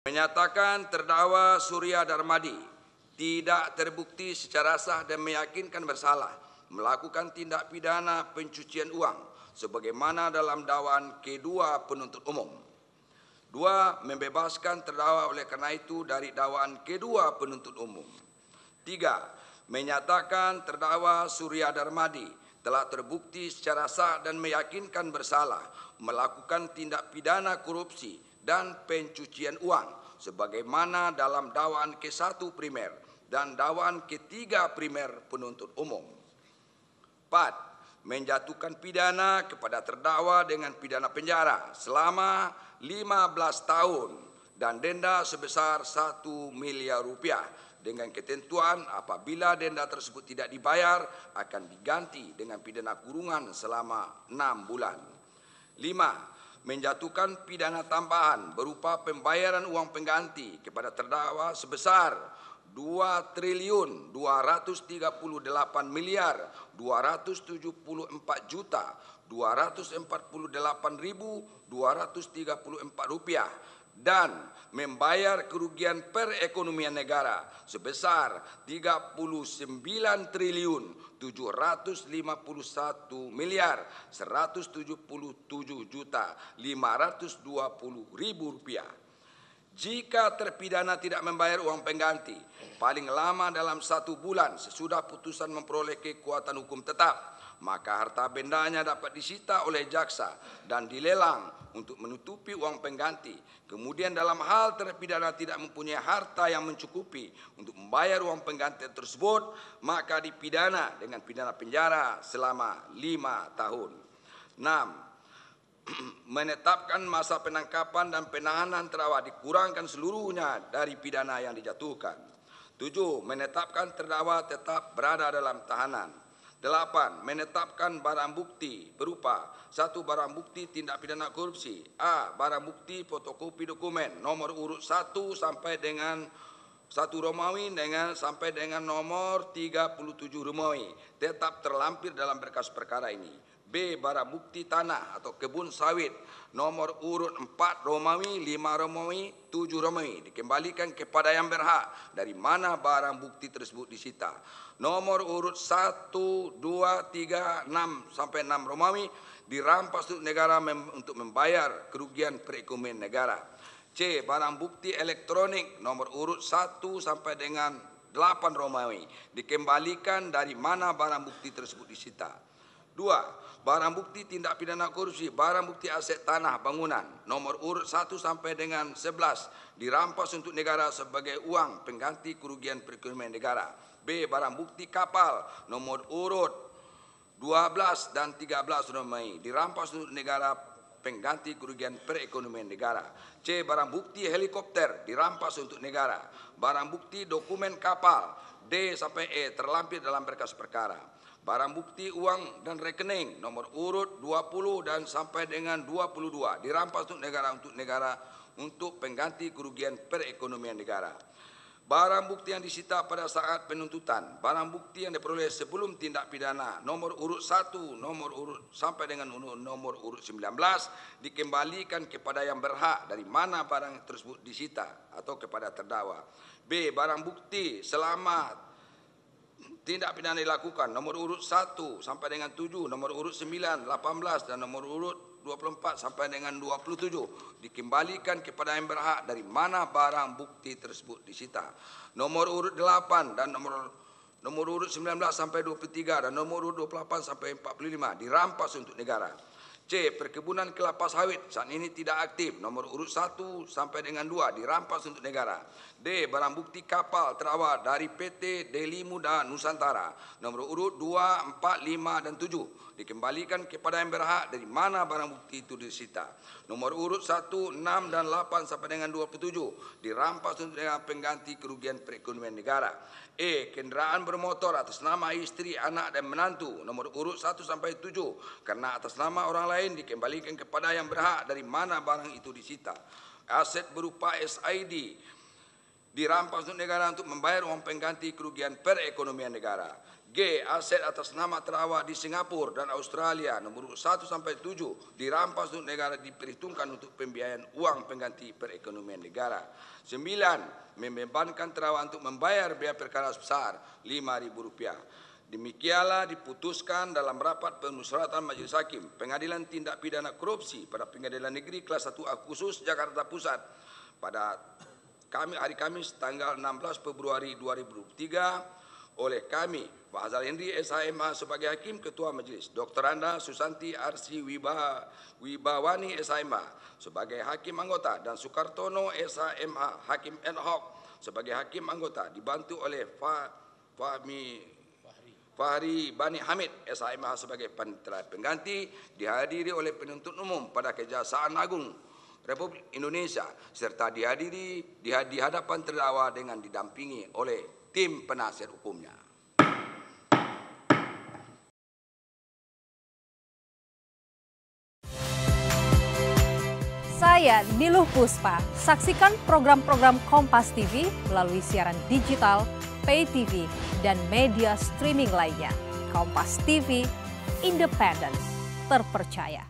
menyatakan terdakwa Surya Darmadi tidak terbukti secara sah dan meyakinkan bersalah melakukan tindak pidana pencucian uang sebagaimana dalam dakwaan kedua penuntut umum. Dua, membebaskan terdakwa oleh karena itu dari dakwaan kedua penuntut umum. Tiga, menyatakan terdakwa Surya Darmadi telah terbukti secara sah dan meyakinkan bersalah melakukan tindak pidana korupsi dan pencucian uang sebagaimana dalam dakwaan ke-1 primer dan dakwaan ke-3 primer penuntut umum. 4. Menjatuhkan pidana kepada terdakwa dengan pidana penjara selama 15 tahun dan denda sebesar 1 miliar rupiah dengan ketentuan apabila denda tersebut tidak dibayar akan diganti dengan pidana kurungan selama 6 bulan. 5 menjatuhkan pidana tambahan berupa pembayaran uang pengganti kepada terdakwa sebesar 2 triliun 238 miliar 274 juta delapan ribu empat rupiah dan membayar kerugian perekonomian negara sebesar 39 triliun 751 miliar 177 juta 520 ribu rupiah. Jika terpidana tidak membayar uang pengganti paling lama dalam satu bulan sesudah putusan memperoleh kekuatan hukum tetap maka harta bendanya dapat disita oleh jaksa dan dilelang untuk menutupi uang pengganti. Kemudian dalam hal terpidana tidak mempunyai harta yang mencukupi untuk membayar uang pengganti tersebut, maka dipidana dengan pidana penjara selama lima tahun. 6 menetapkan masa penangkapan dan penahanan terdakwa dikurangkan seluruhnya dari pidana yang dijatuhkan. Tujuh, Menetapkan terdakwa tetap berada dalam tahanan. 8. Menetapkan barang bukti berupa satu barang bukti tindak pidana korupsi. A. Barang bukti fotokopi dokumen nomor urut 1 sampai dengan satu Romawi dengan sampai dengan nomor 37 Romawi tetap terlampir dalam berkas perkara ini. B. barang bukti Tanah atau Kebun Sawit nomor urut 4 Romawi, 5 Romawi, 7 Romawi dikembalikan kepada yang berhak dari mana barang bukti tersebut disita. Nomor urut 1, 2, 3, 6 sampai 6 Romawi dirampas untuk negara mem untuk membayar kerugian perekonomian negara. C. Barang bukti elektronik nomor urut 1 sampai dengan 8 Romawi dikembalikan dari mana barang bukti tersebut disita. Dua, barang bukti tindak pidana korupsi, barang bukti aset tanah bangunan, nomor urut 1 sampai dengan 11 dirampas untuk negara sebagai uang pengganti kerugian perekonomian negara. B. Barang bukti kapal, nomor urut 12 dan 13 Mei dirampas untuk negara pengganti kerugian perekonomian negara. C. Barang bukti helikopter dirampas untuk negara. Barang bukti dokumen kapal D sampai E terlampir dalam berkas perkara barang bukti uang dan rekening nomor urut 20 dan sampai dengan 22 dirampas untuk negara untuk negara untuk pengganti kerugian perekonomian negara. Barang bukti yang disita pada saat penuntutan, barang bukti yang diperoleh sebelum tindak pidana, nomor urut 1, nomor urut sampai dengan nomor urut 19 dikembalikan kepada yang berhak dari mana barang tersebut disita atau kepada terdakwa. B. Barang bukti selama tindak pidana dilakukan nomor urut 1 sampai dengan 7 nomor urut 9 18 dan nomor urut 24 sampai dengan 27 dikembalikan kepada yang berhak dari mana barang bukti tersebut disita nomor urut 8 dan nomor nomor urut 19 sampai 23 dan nomor urut 28 sampai 45 dirampas untuk negara C. Perkebunan kelapa sawit saat ini tidak aktif. Nomor urut 1 sampai dengan 2 dirampas untuk negara. D. Barang bukti kapal terawal dari PT Deli Muda Nusantara. Nomor urut 2, 4, 5, dan 7 dikembalikan kepada yang berhak dari mana barang bukti itu disita. Nomor urut 1, 6, dan 8 sampai dengan 27 dirampas untuk dengan pengganti kerugian perekonomian negara. E. Kendaraan bermotor atas nama istri, anak, dan menantu. Nomor urut 1 sampai 7 karena atas nama orang lain lain dikembalikan kepada yang berhak dari mana barang itu disita. Aset berupa SID dirampas untuk negara untuk membayar uang pengganti kerugian perekonomian negara. G. Aset atas nama terawak di Singapura dan Australia nomor 1 sampai 7 dirampas untuk negara diperhitungkan untuk pembiayaan uang pengganti perekonomian negara. 9. Membebankan terawak untuk membayar biaya perkara sebesar rp rupiah Demikianlah diputuskan dalam rapat pemusyawaratan Majelis Hakim Pengadilan Tindak Pidana Korupsi pada Pengadilan Negeri Kelas 1A Khusus Jakarta Pusat pada kami hari Kamis tanggal 16 Februari 2023 oleh kami Pak Azal Hendri SHMA sebagai hakim ketua majelis, Dr. Anda Susanti Arsi Wiba, Wibawani SHMA sebagai hakim anggota dan Sukartono SHMA hakim ad sebagai hakim anggota dibantu oleh Fa, Fahmi Fahri Bani Hamid SIMH sebagai panitera pengganti dihadiri oleh penuntut umum pada Kejaksaan Agung Republik Indonesia serta dihadiri di hadapan terdakwa dengan didampingi oleh tim penasihat hukumnya. Saya Niluh Puspa. Saksikan program-program Kompas TV melalui siaran digital pay TV, dan media streaming lainnya. Kompas TV, independen, terpercaya.